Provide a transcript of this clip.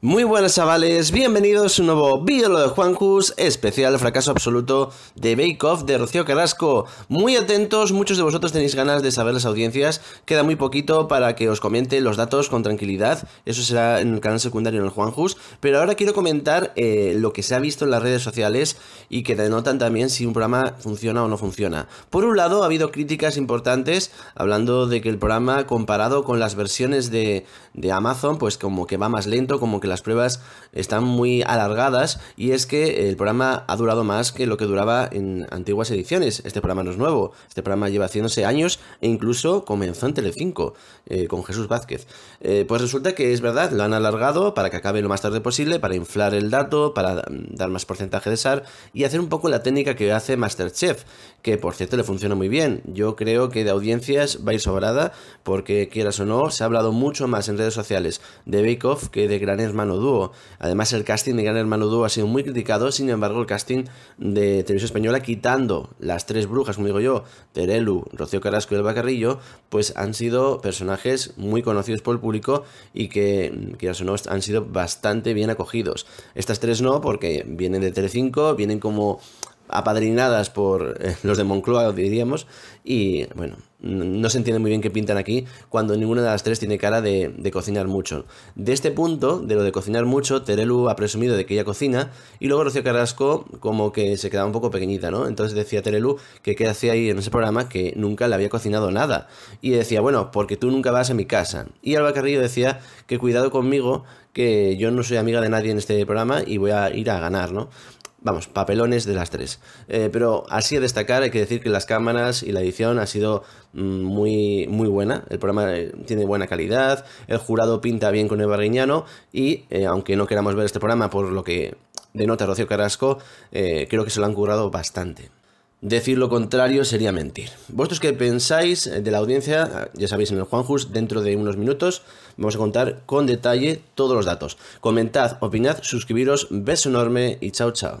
Muy buenas chavales, bienvenidos a un nuevo vídeo de Juancus, especial fracaso absoluto de Bake Off de Rocío Carrasco. Muy atentos, muchos de vosotros tenéis ganas de saber las audiencias, queda muy poquito para que os comente los datos con tranquilidad, eso será en el canal secundario en el Juancus, pero ahora quiero comentar eh, lo que se ha visto en las redes sociales y que denotan también si un programa funciona o no funciona. Por un lado, ha habido críticas importantes hablando de que el programa comparado con las versiones de Amazon, pues como que va más lento, como que las pruebas están muy alargadas y es que el programa ha durado más que lo que duraba en antiguas ediciones. Este programa no es nuevo, este programa lleva haciéndose años e incluso comenzó en Telecinco 5 eh, con Jesús Vázquez. Eh, pues resulta que es verdad, lo han alargado para que acabe lo más tarde posible, para inflar el dato, para mm, dar más porcentaje de SAR y hacer un poco la técnica que hace Masterchef, que por cierto le funciona muy bien. Yo creo que de audiencias va a ir sobrada porque quieras o no, se ha hablado mucho más en redes sociales de Bake Off que de Gran mano Dúo. Además, el casting de Gran Hermano Dúo ha sido muy criticado, sin embargo, el casting de Televisión Española, quitando las tres brujas, como digo yo, Terelu, Rocío Carrasco y El Bacarrillo, pues han sido personajes muy conocidos por el público y que, quieras o no, han sido bastante bien acogidos. Estas tres no, porque vienen de Telecinco, vienen como apadrinadas por eh, los de Moncloa, diríamos, y bueno, no se entiende muy bien qué pintan aquí cuando ninguna de las tres tiene cara de, cocinar mucho. De este punto, de lo de cocinar mucho, Terelu ha presumido de que ella cocina y luego Rocío Carrasco como que se quedaba un poco pequeñita, ¿no? Entonces decía Terelu que qué hacía ahí en ese programa que nunca le había cocinado nada. Y decía, bueno, porque tú nunca vas a mi casa. Y Alba Carrillo decía que cuidado conmigo, que yo no soy amiga de nadie en este programa y voy a ir a ganar, ¿no? Vamos, papelones de las tres. Eh, pero así a destacar, hay que decir que las cámaras y la edición ha sido mm, muy, muy buena. El programa eh, tiene buena calidad, el jurado pinta bien con el barriñano y, eh, aunque no queramos ver este programa por lo que denota Rocío Carrasco, creo que se lo han currado bastante. Decir lo contrario sería mentir. ¿Vosotros qué pensáis de la audiencia? Ya sabéis en el Juanjus, dentro de unos minutos vamos a contar con detalle todos los datos. Comentad, opinad, suscribiros, beso enorme y chao chao.